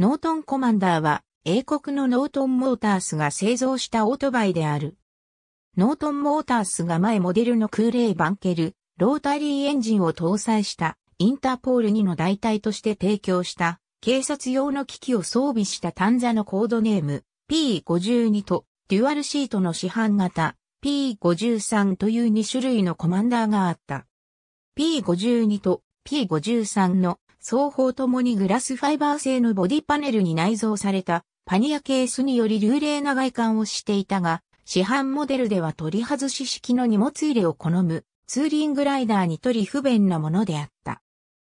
ノートンコマンダーは英国のノートンモータースが製造したオートバイである。ノートンモータースが前モデルの空冷バンケル、ロータリーエンジンを搭載したインターポール2の代替として提供した警察用の機器を装備したタンザのコードネーム P52 とデュアルシートの市販型 P53 という2種類のコマンダーがあった。P52 と P53 の双方ともにグラスファイバー製のボディパネルに内蔵されたパニアケースにより流麗な外観をしていたが、市販モデルでは取り外し式の荷物入れを好むツーリングライダーにとり不便なものであった。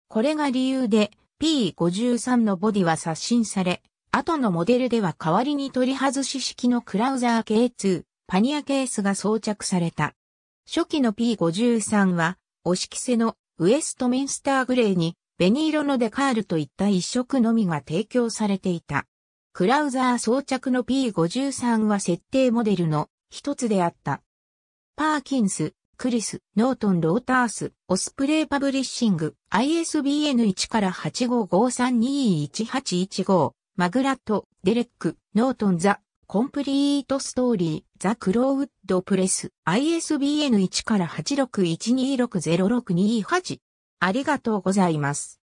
これが理由で P53 のボディは刷新され、後のモデルでは代わりに取り外し式のクラウザー K2 パニアケースが装着された。初期の P53 は、押しせのウエストミンスターグレーに紅色のデカールといった一色のみが提供されていた。クラウザー装着の P53 は設定モデルの一つであった。パーキンス、クリス、ノートン・ロータース、オスプレイ・パブリッシング、ISBN1 から8 5 5 3 2 1 8 1 5マグラット、デレック、ノートン・ザ、コンプリート・ストーリー、ザ・クローウッド・プレス、ISBN1 から8612606228。ありがとうございます。